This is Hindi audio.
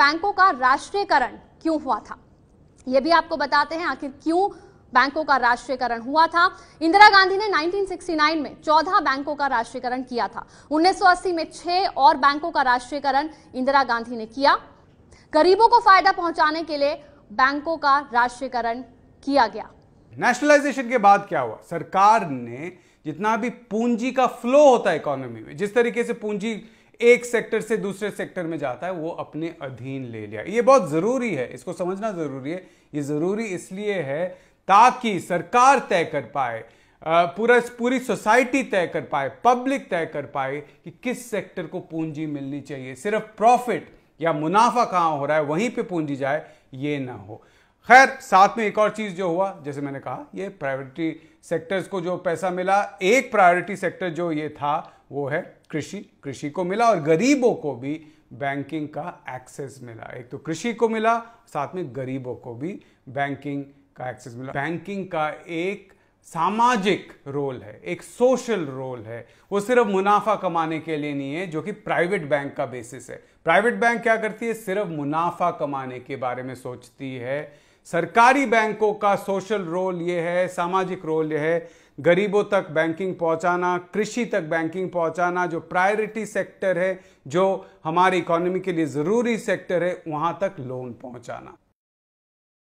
बैंकों का राष्ट्रीयकरण क्यों हुआ था यह भी आपको बताते हैं आखिर क्यों बैंकों का राष्ट्रीयकरण हुआ था इंदिरा गांधी ने 1969 में 14 बैंकों का राष्ट्रीयकरण किया था 1980 में 6 और बैंकों का राष्ट्रीयकरण इंदिरा गांधी ने किया गरीबों को फायदा पहुंचाने के लिए बैंकों का राष्ट्रीयकरण किया गया नेशनलाइजेशन के बाद क्या हुआ सरकार ने जितना भी पूंजी का फ्लो होता है इकोनॉमी में जिस तरीके से पूंजी एक सेक्टर से दूसरे सेक्टर में जाता है वो अपने अधीन ले लिया ये बहुत ज़रूरी है इसको समझना ज़रूरी है ये ज़रूरी इसलिए है ताकि सरकार तय कर पाए पूरा पूरी सोसाइटी तय कर पाए पब्लिक तय कर पाए कि किस सेक्टर को पूंजी मिलनी चाहिए सिर्फ प्रॉफिट या मुनाफा कहाँ हो रहा है वहीं पे पूंजी जाए ये ना हो खैर साथ में एक और चीज़ जो हुआ जैसे मैंने कहा ये प्रायोरिटी सेक्टर्स को जो पैसा मिला एक प्रायोरिटी सेक्टर जो ये था वो है कृषि कृषि को मिला और गरीबों को भी बैंकिंग का एक्सेस मिला एक तो कृषि को मिला साथ में गरीबों को भी बैंकिंग का एक्सेस मिला बैंकिंग का एक सामाजिक रोल है एक सोशल रोल है वो सिर्फ मुनाफा कमाने के लिए नहीं है जो कि प्राइवेट बैंक का बेसिस है प्राइवेट बैंक क्या करती है सिर्फ मुनाफा कमाने के बारे में सोचती है सरकारी बैंकों का सोशल रोल ये है सामाजिक रोल ये है गरीबों तक बैंकिंग पहुंचाना कृषि तक बैंकिंग पहुंचाना जो प्रायोरिटी सेक्टर है जो हमारी इकोनॉमी के लिए ज़रूरी सेक्टर है वहां तक लोन पहुंचाना